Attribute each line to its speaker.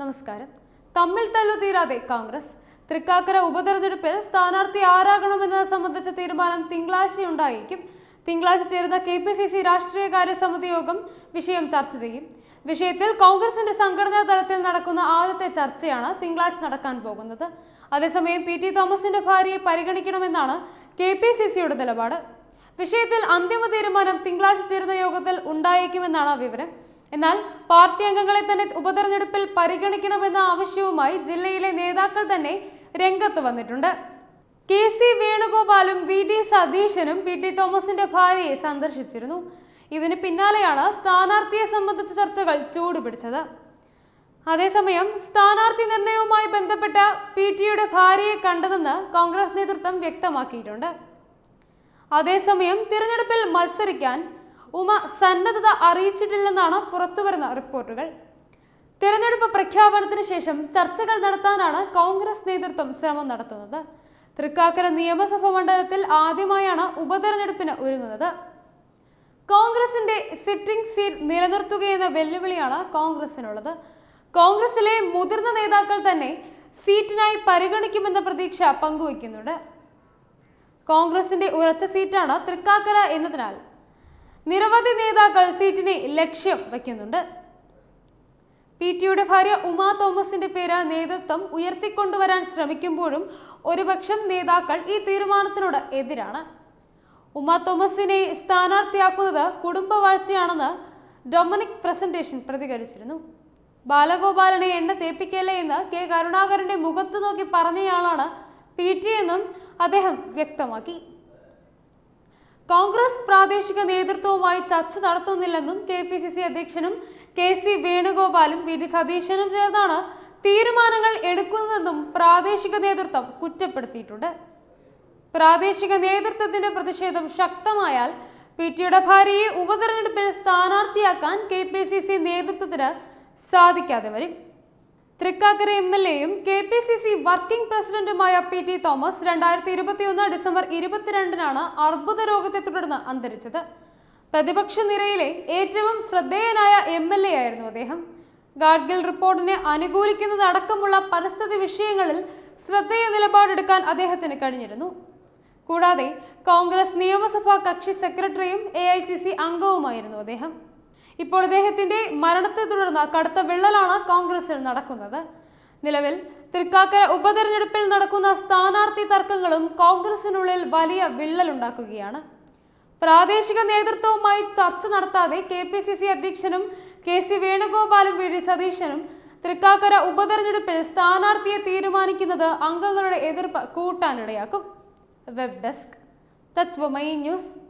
Speaker 1: നമസ്കാരം തമ്മിൽ തല്ലു തീരാതെ കോൺഗ്രസ് തൃക്കാക്കര ഉപതെരഞ്ഞെടുപ്പിൽ സ്ഥാനാർത്ഥി ആരാകണമെന്നത് സംബന്ധിച്ച തീരുമാനം തിങ്കളാഴ്ചയുണ്ടായിരിക്കും തിങ്കളാഴ്ച ചേരുന്ന കെ പി സി സി രാഷ്ട്രീയകാര്യ സമിതി യോഗം വിഷയം ചർച്ച ചെയ്യും വിഷയത്തിൽ കോൺഗ്രസിന്റെ സംഘടനാ തലത്തിൽ നടക്കുന്ന ആദ്യത്തെ ചർച്ചയാണ് തിങ്കളാഴ്ച നടക്കാൻ പോകുന്നത് അതേസമയം പി ടി തോമസിന്റെ ഭാര്യയെ പരിഗണിക്കണമെന്നാണ് കെ പി സി സിയുടെ നിലപാട് വിഷയത്തിൽ അന്തിമ തീരുമാനം തിങ്കളാഴ്ച ചേരുന്ന യോഗത്തിൽ ഉണ്ടായേക്കുമെന്നാണ് വിവരം എന്നാൽ പാർട്ടി അംഗങ്ങളെ തന്നെ ഉപതെരഞ്ഞെടുപ്പിൽ പരിഗണിക്കണമെന്ന ആവശ്യവുമായി ജില്ലയിലെ നേതാക്കൾ തന്നെ രംഗത്ത് വന്നിട്ടുണ്ട് കെ സി വേണുഗോപാലും വി ഡി സതീശനും പി ടി തോമസിന്റെ ഭാര്യയെ സന്ദർശിച്ചിരുന്നു ഇതിന് പിന്നാലെയാണ് സ്ഥാനാർത്ഥിയെ സംബന്ധിച്ച ചർച്ചകൾ ചൂടുപിടിച്ചത് അതേസമയം സ്ഥാനാർത്ഥി നിർണയവുമായി ബന്ധപ്പെട്ട പി ടിയുടെ ഭാര്യയെ കണ്ടതെന്ന് കോൺഗ്രസ് നേതൃത്വം വ്യക്തമാക്കിയിട്ടുണ്ട് അതേസമയം തിരഞ്ഞെടുപ്പിൽ മത്സരിക്കാൻ ഉമ സന്നദ്ധത അറിയിച്ചിട്ടില്ലെന്നാണ് പുറത്തുവരുന്ന റിപ്പോർട്ടുകൾ തിരഞ്ഞെടുപ്പ് പ്രഖ്യാപനത്തിന് ശേഷം ചർച്ചകൾ നടത്താനാണ് കോൺഗ്രസ് നേതൃത്വം ശ്രമം നടത്തുന്നത് തൃക്കാക്കര നിയമസഭാ മണ്ഡലത്തിൽ ആദ്യമായാണ് ഉപതെരഞ്ഞെടുപ്പിന് ഒരുങ്ങുന്നത് കോൺഗ്രസിന്റെ സിറ്റിംഗ് സീറ്റ് നിലനിർത്തുകയെന്ന വെല്ലുവിളിയാണ് കോൺഗ്രസിനുള്ളത് കോൺഗ്രസിലെ മുതിർന്ന നേതാക്കൾ തന്നെ സീറ്റിനായി പരിഗണിക്കുമെന്ന പ്രതീക്ഷ പങ്കുവയ്ക്കുന്നുണ്ട് കോൺഗ്രസിന്റെ ഉറച്ച സീറ്റാണ് തൃക്കാക്കര എന്നതിനാൽ നിരവധി നേതാക്കൾ സീറ്റിനെ ലക്ഷ്യം വയ്ക്കുന്നുണ്ട് പി ടിയുടെ ഭാര്യ ഉമാ തോമസിന്റെ പേര് നേതൃത്വം ഉയർത്തിക്കൊണ്ടുവരാൻ ശ്രമിക്കുമ്പോഴും ഒരുപക്ഷം നേതാക്കൾ ഈ തീരുമാനത്തിനോട് എതിരാണ് ഉമാ തോമസിനെ സ്ഥാനാർത്ഥിയാക്കുന്നത് കുടുംബവാഴ്ചയാണെന്ന് ഡൊമിനിക് പ്രസന്റേഷൻ പ്രതികരിച്ചിരുന്നു ബാലഗോപാലനെ എണ്ണ തേപ്പിക്കല്ലേ എന്ന് കെ കരുണാകരന്റെ മുഖത്ത് നോക്കി പറഞ്ഞയാളാണ് പി ടി എന്നും അദ്ദേഹം വ്യക്തമാക്കി കോൺഗ്രസ് പ്രാദേശിക നേതൃത്വവുമായി ചർച്ച നടത്തുന്നില്ലെന്നും കെ പി സി സി അധ്യക്ഷനും കെ സി വേണുഗോപാലും വി ഡി സതീശനും ചേർന്നാണ് തീരുമാനങ്ങൾ എടുക്കുന്നതെന്നും പ്രാദേശിക നേതൃത്വം കുറ്റപ്പെടുത്തിയിട്ടുണ്ട് പ്രാദേശിക നേതൃത്വത്തിന്റെ പ്രതിഷേധം ശക്തമായാൽ പി ടിയുടെ ഭാര്യയെ ഉപതെരഞ്ഞെടുപ്പിൽ സ്ഥാനാർത്ഥിയാക്കാൻ കെ പി സി സി നേതൃത്വത്തിന് സാധിക്കാതെ വരും തൃക്കാക്കര എം എൽ എയും K P C C working പ്രസിഡന്റുമായ പി ടി തോമസ് രണ്ടായിരത്തി ഇരുപത്തിയൊന്ന് ഡിസംബർ ഇരുപത്തിരണ്ടിനാണ് അർബുദ രോഗത്തെ തുടർന്ന് അന്തരിച്ചത് പ്രതിപക്ഷ നിരയിലെ ഏറ്റവും ശ്രദ്ധേയനായ എം എൽ എ ആയിരുന്നു അദ്ദേഹം ഗാഡ്ഗിൽ റിപ്പോർട്ടിനെ അനുകൂലിക്കുന്നതടക്കമുള്ള പരിസ്ഥിതി വിഷയങ്ങളിൽ ശ്രദ്ധേയ നിലപാടെടുക്കാൻ അദ്ദേഹത്തിന് കഴിഞ്ഞിരുന്നു കൂടാതെ കോൺഗ്രസ് നിയമസഭാ കക്ഷി സെക്രട്ടറിയും എ അംഗവുമായിരുന്നു അദ്ദേഹം ഇപ്പോൾ ഇദ്ദേഹത്തിന്റെ മരണത്തെ തുടർന്ന് കടുത്ത വിള്ളലാണ് കോൺഗ്രസിൽ നടക്കുന്നത് നിലവിൽ തൃക്കാക്കര ഉപതെരഞ്ഞെടുപ്പിൽ നടക്കുന്ന സ്ഥാനാർത്ഥി തർക്കങ്ങളും കോൺഗ്രസിനുള്ളിൽ വലിയ വിള്ളലുണ്ടാക്കുകയാണ് പ്രാദേശിക നേതൃത്വവുമായി ചർച്ച നടത്താതെ കെ പി സി സി അധ്യക്ഷനും കെ സി വേണുഗോപാലും വി ഡി സതീശനും തൃക്കാക്കര ഉപതെരഞ്ഞെടുപ്പിൽ സ്ഥാനാർത്ഥിയെ തീരുമാനിക്കുന്നത് അംഗങ്ങളുടെ എതിർപ്പ് കൂട്ടാനിടയാക്കും വെബ് ഡെസ്ക് തത്വമയി ന്യൂസ്